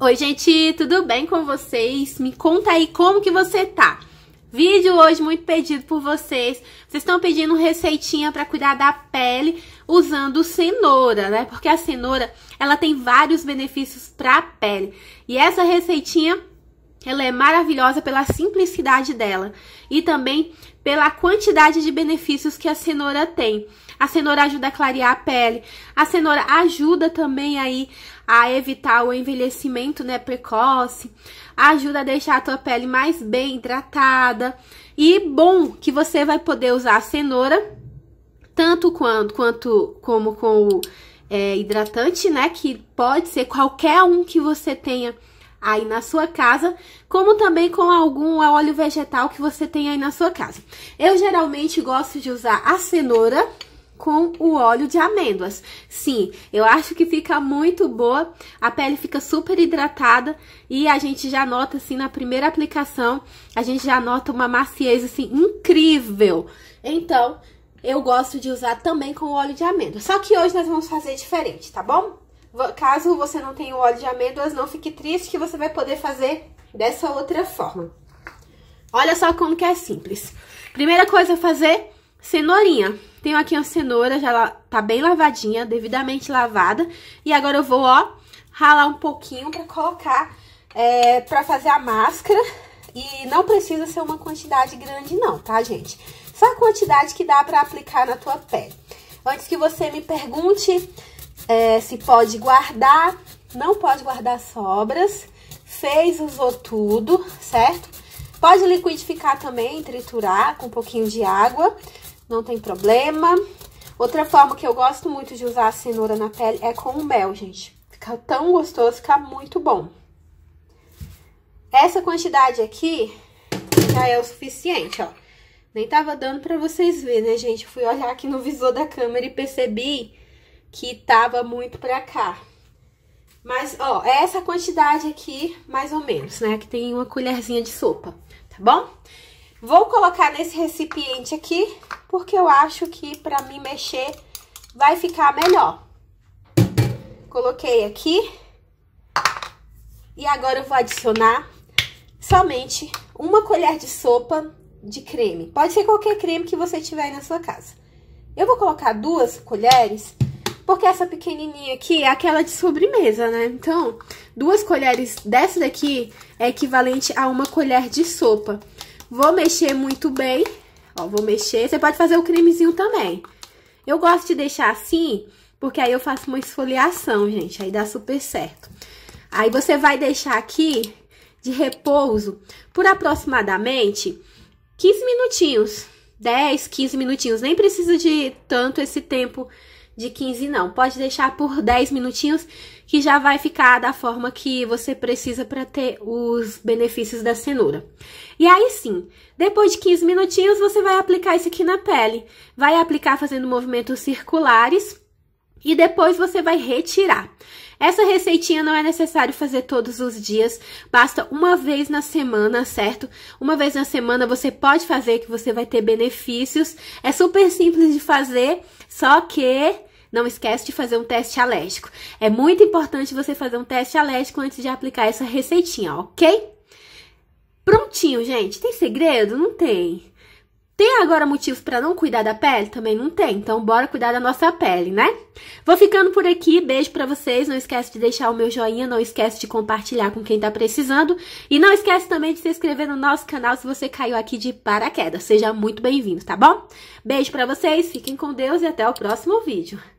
Oi, gente, tudo bem com vocês? Me conta aí como que você tá. Vídeo hoje muito pedido por vocês. Vocês estão pedindo receitinha para cuidar da pele usando cenoura, né? Porque a cenoura, ela tem vários benefícios para a pele. E essa receitinha ela é maravilhosa pela simplicidade dela e também pela quantidade de benefícios que a cenoura tem. A cenoura ajuda a clarear a pele, a cenoura ajuda também aí a evitar o envelhecimento, né, precoce, ajuda a deixar a tua pele mais bem hidratada e bom que você vai poder usar a cenoura tanto quanto, quanto como com o é, hidratante, né, que pode ser qualquer um que você tenha aí na sua casa, como também com algum óleo vegetal que você tem aí na sua casa. Eu geralmente gosto de usar a cenoura com o óleo de amêndoas. Sim, eu acho que fica muito boa, a pele fica super hidratada e a gente já nota assim na primeira aplicação, a gente já nota uma maciez assim incrível. Então, eu gosto de usar também com o óleo de amêndoas. Só que hoje nós vamos fazer diferente, tá bom? Caso você não tenha o óleo de amêndoas, não fique triste que você vai poder fazer dessa outra forma. Olha só como que é simples. Primeira coisa a fazer, cenourinha. Tenho aqui uma cenoura, já tá bem lavadinha, devidamente lavada. E agora eu vou, ó, ralar um pouquinho pra colocar, é, pra fazer a máscara. E não precisa ser uma quantidade grande não, tá, gente? Só a quantidade que dá pra aplicar na tua pele. Antes que você me pergunte é, se pode guardar, não pode guardar sobras, fez, usou tudo, certo? Pode liquidificar também, triturar com um pouquinho de água, não tem problema. Outra forma que eu gosto muito de usar a cenoura na pele é com o mel, gente. Fica tão gostoso, fica muito bom. Essa quantidade aqui já é o suficiente, ó. Nem tava dando pra vocês verem, né, gente? Fui olhar aqui no visor da câmera e percebi que tava muito pra cá. Mas, ó, é essa quantidade aqui, mais ou menos, né? Que tem uma colherzinha de sopa, tá bom? Vou colocar nesse recipiente aqui, porque eu acho que pra mim mexer vai ficar melhor. Coloquei aqui. E agora eu vou adicionar somente uma colher de sopa de creme. Pode ser qualquer creme que você tiver aí na sua casa. Eu vou colocar duas colheres porque essa pequenininha aqui é aquela de sobremesa, né? Então, duas colheres dessa daqui é equivalente a uma colher de sopa. Vou mexer muito bem. Ó, vou mexer. Você pode fazer o cremezinho também. Eu gosto de deixar assim, porque aí eu faço uma esfoliação, gente. Aí dá super certo. Aí você vai deixar aqui de repouso por aproximadamente 15 minutinhos. 10, 15 minutinhos. Nem precisa de tanto esse tempo de 15 não. Pode deixar por 10 minutinhos que já vai ficar da forma que você precisa para ter os benefícios da cenoura. E aí sim, depois de 15 minutinhos você vai aplicar isso aqui na pele. Vai aplicar fazendo movimentos circulares e depois você vai retirar. Essa receitinha não é necessário fazer todos os dias, basta uma vez na semana, certo? Uma vez na semana você pode fazer que você vai ter benefícios. É super simples de fazer, só que não esquece de fazer um teste alérgico. É muito importante você fazer um teste alérgico antes de aplicar essa receitinha, ok? Prontinho, gente. Tem segredo? Não tem. Tem agora motivos para não cuidar da pele? Também não tem. Então bora cuidar da nossa pele, né? Vou ficando por aqui. Beijo para vocês. Não esquece de deixar o meu joinha, não esquece de compartilhar com quem tá precisando e não esquece também de se inscrever no nosso canal se você caiu aqui de paraquedas. Seja muito bem-vindo, tá bom? Beijo para vocês. Fiquem com Deus e até o próximo vídeo.